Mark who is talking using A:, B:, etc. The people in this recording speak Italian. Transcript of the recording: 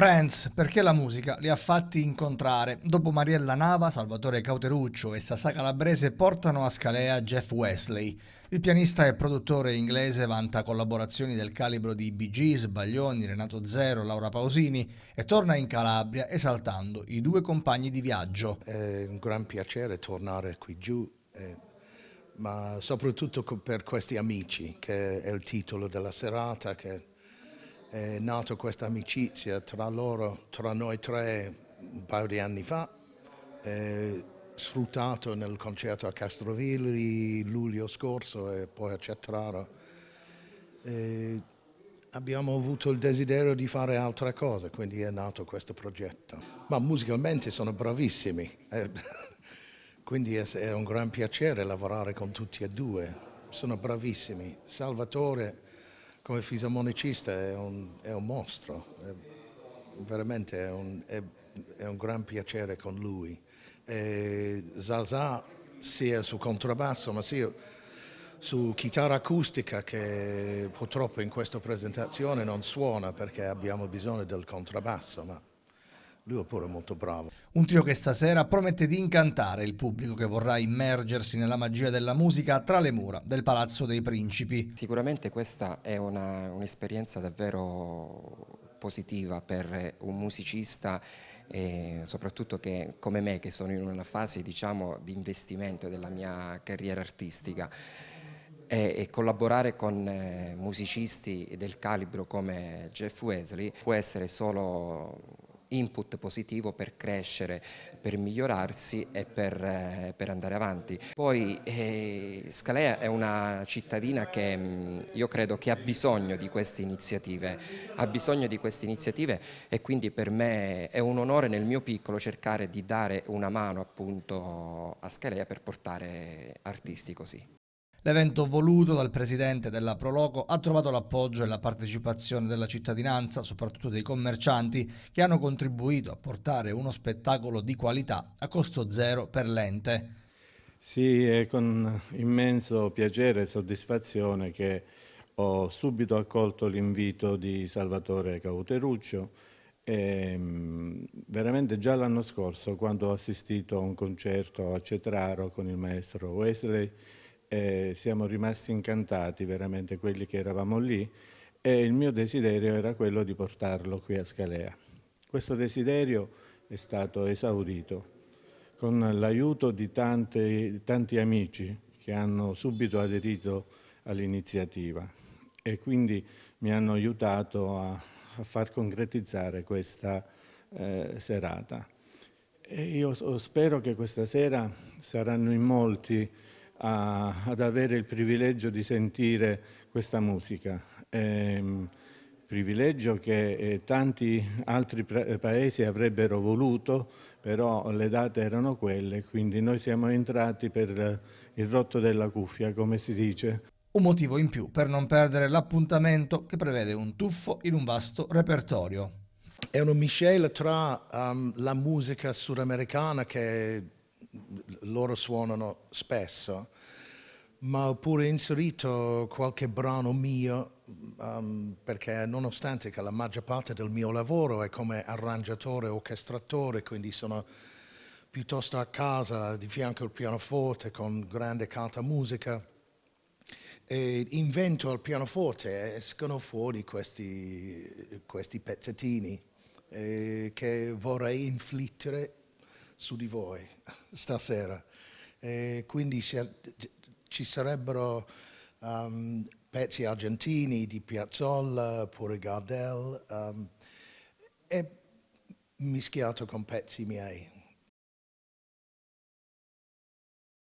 A: Friends, perché la musica li ha fatti incontrare. Dopo Mariella Nava, Salvatore Cauteruccio e Sasa Calabrese portano a Scalea Jeff Wesley. Il pianista e produttore inglese vanta collaborazioni del calibro di Bee Gees, Baglioni, Renato Zero, Laura Pausini e torna in Calabria esaltando i due compagni di viaggio. È un gran piacere tornare qui giù, eh, ma soprattutto per questi amici,
B: che è il titolo della serata, che è nata questa amicizia tra loro, tra noi tre un paio di anni fa, eh, sfruttato nel concerto a Castrovilli luglio scorso e poi a Cetraro. Eh, abbiamo avuto il desiderio di fare altre cose, quindi è nato questo progetto. Ma musicalmente sono bravissimi, eh. quindi è un gran piacere lavorare con tutti e due, sono bravissimi. Salvatore come fisarmonicista è un, è un mostro, è, veramente è un, è un, gran piacere con lui. E Zaza sia su contrabbasso ma sia su chitarra acustica che purtroppo in questa presentazione non suona perché abbiamo bisogno del
A: contrabbasso, ma lui pure molto bravo. Un trio che stasera promette di incantare
C: il pubblico che vorrà immergersi nella magia della musica tra le mura del Palazzo dei Principi. Sicuramente questa è un'esperienza davvero positiva per un musicista eh, soprattutto che, come me che sono in una fase diciamo, di investimento della mia carriera artistica e, collaborare con eh, musicisti del calibro come Jeff Wesley può essere solo input positivo per crescere, per migliorarsi e per, eh, per andare avanti. Poi eh, Scalea è una cittadina che mh, mm, io credo che ha bisogno di queste iniziative, ha bisogno di queste iniziative e quindi per me è un onore nel mio piccolo cercare di dare una mano appunto a Scalea per portare artisti così.
A: L'evento voluto dal presidente della Proloco ha trovato l'appoggio e la partecipazione della cittadinanza, soprattutto dei commercianti, che hanno contribuito a portare uno spettacolo di qualità a costo zero per
D: l'ente. Sì, è con immenso piacere e soddisfazione che ho subito accolto l'invito di Salvatore Cauteruccio. E, ehm, veramente già l'anno scorso, quando ho assistito a un concerto a Cetraro con il maestro Wesley, eh, siamo rimasti incantati veramente quelli che eravamo lì e il mio desiderio era quello di portarlo qui a Scalea. Questo desiderio è stato esaurito con l'aiuto di tanti, tanti amici che hanno subito aderito all'iniziativa e quindi mi hanno aiutato a, a far concretizzare questa eh, serata. E io spero che questa sera saranno in molti a, ad avere il privilegio di sentire questa musica. Ehm, privilegio che eh, tanti altri eh, paesi avrebbero voluto, però le date erano quelle, quindi noi siamo entrati per il rotto della cuffia, come si dice.
A: Un motivo in più per non perdere l'appuntamento che prevede un tuffo in un vasto repertorio. È una miscela tra um, la musica sudamericana che
B: loro suonano spesso, ma ho pure inserito qualche brano mio um, perché nonostante che la maggior parte del mio lavoro è come arrangiatore, orchestratore, quindi sono piuttosto a casa di fianco al pianoforte con grande canta musica e invento al pianoforte e escono fuori questi, questi pezzettini eh, che vorrei inflittere su di voi stasera. E quindi ci sarebbero um, pezzi argentini di Piazzolla, pure Gardel, um,
A: e mischiato con pezzi miei.